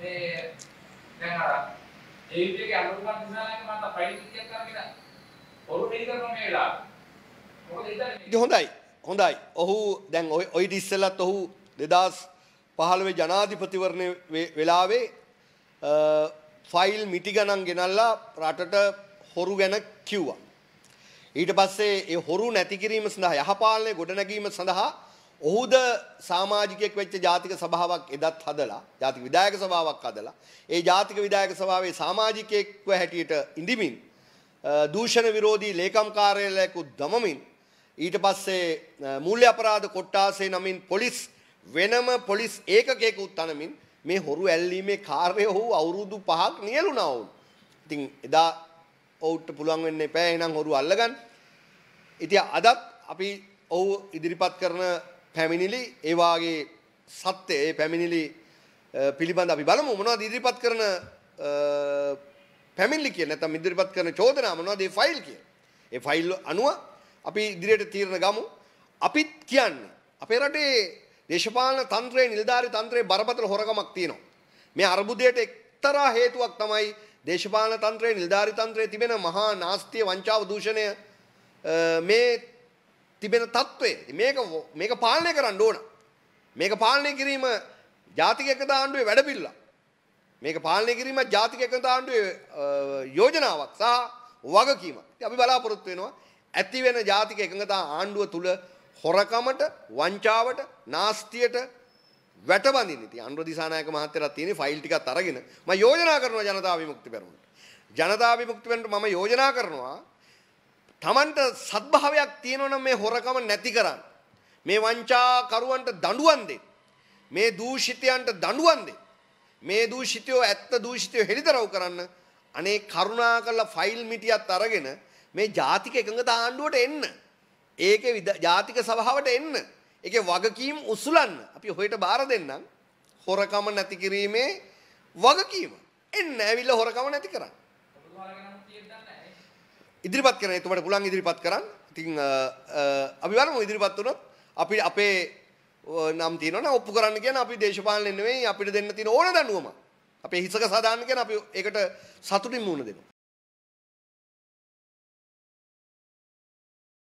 මේ දැන් අර ඒ විදිහේ අලුත් ගන්න නිසා නම් මට ෆයිල් එකක් කරගෙන ඔරු දෙක කරන මේ වෙලාව. මොකද හිතන්නේ? හොඳයි. හොඳයි. ඔහු දැන් ওই ওই ඉස්සෙල්ලත් ඔහු 2015 ජනාධිපතිවරණය වෙලාවේ ෆයිල් මිටි ගණන් ගෙනල්ලා රටට හොරු ගැන කිව්වා. ඊට පස්සේ ඒ හොරු නැති කිරීම සඳහා යහපාලනය ගොඩනැගීම සඳහා ඔහුද සමාජිකයෙක් වෙච්ච ජාතික සභාවක් එදත් හදලා ජාතික විධායක සභාවක් හදලා ඒ ජාතික විධායක සභාවේ සමාජිකයෙක්ව හැටියට ඉඳිමින් දූෂණ විරෝධී ලේකම් කාර්යාලයක දමමින් ඊට පස්සේ මූල්‍ය අපරාධ කොට්ටාසේ නමින් පොලිස් වෙනම පොලිස් ඒකකයක උත්නමින් මේ හොරු ඇල්ලීමේ කාර්යය ඔහු අවුරුදු 5ක් නියලුණා වුණා. ඉතින් එදා ඔවුන්ට පුළුවන් වෙන්නේ නැහැ එහෙනම් හොරු අල්ලගන්න. ඉතින් අදත් අපි ඔහු ඉදිරිපත් කරන පැමිණිලි ඒවාගේ සත්‍යය ඒ පැමිණිලි පිළිබඳ අපි බලමු මොනවද ඉදිරිපත් කරන පැමිණිලි කියන නැත්නම් ඉදිරිපත් කරන චෝදනා මොනවද ඒ ෆයිල් කියන. ඒ ෆයිල් අනුව අපි ඉදිරියට තීරණ ගමු. අපිත් කියන්නේ අපේ රටේ දේශපාලන තන්ත්‍රයේ නිලධාරී තන්ත්‍රයේ බරපතල හොරකමක් තියෙනවා. මේ අර්බුදයට එක්තරා හේතුවක් තමයි දේශපාලන තන්ත්‍රයේ නිලධාරී තන්ත්‍රයේ තිබෙන මහා නාස්තිය වංචාව දූෂණය මේ තිබෙන తත්වය. මේක මේක පාලනය කරන්න ඕන. මේක පාලනය කිරීම ජාතික එකතා ආණ්ඩුවේ වැඩපිළිවෙල. මේක පාලනය කිරීම ජාතික එකතා ආණ්ඩුවේ යෝජනාවක් සහ වගකීමක්. ඉතින් අපි බලාපොරොත්තු වෙනවා ඇති වෙන ජාතික එකඟතා ආණ්ඩුව තුල හොරකමට, වංචාවට, නාස්තියට වැටබඳින්න. ඉතින් අනුර දිසානායක මහත්තයලා තියෙන ෆයිල් ටිකත් අරගෙන මම යෝජනා කරනවා ජනතා විමුක්ති පෙරමුණට. ජනතා විමුක්ති පෙරමුණට මම යෝජනා කරනවා Tamanට සත්භාවයක් තියෙනවනම් මේ හොරකම නැති කරන්න. මේ වංචාකරුවන්ට දඬුවම් දෙන්න. මේ දූෂිතයන්ට දඬුවම් දෙන්න. මේ දූෂිතයෝ ඇත්ත දූෂිතයෝ හෙළිදරව් කරන්න. අනේ කරුණා කරලා ෆයිල් මිටියත් අරගෙන මේ ජාතික එකඟ තාණ්ඩුවට එන්න. ඒකේ ජාතික සභාවට එන්න. ඒකේ වගකීම් උසුලන්න. අපි හොයට බාර දෙන්නම්. හොරකම නැති කිරීමේ වගකීම. එන්න ඇවිල්ලා හොරකම නැති කරන්න. ඉදිරිපත් කරන එතුමට පුළුවන් ඉදිරිපත් කරන්න. ඉතින් අපි බලමු ඉදිරිපත් වුණොත් අපි අපේ නම් තියෙනවනේ ඔප්පු කරන්න කියන අපි දේශපාලන නෙවෙයි අපිට දෙන්න තියෙන ඕන දඬුවම. අපේ හිසක සාදාන්න කියන අපි ඒකට සතුටින් මුණ දෙනවා.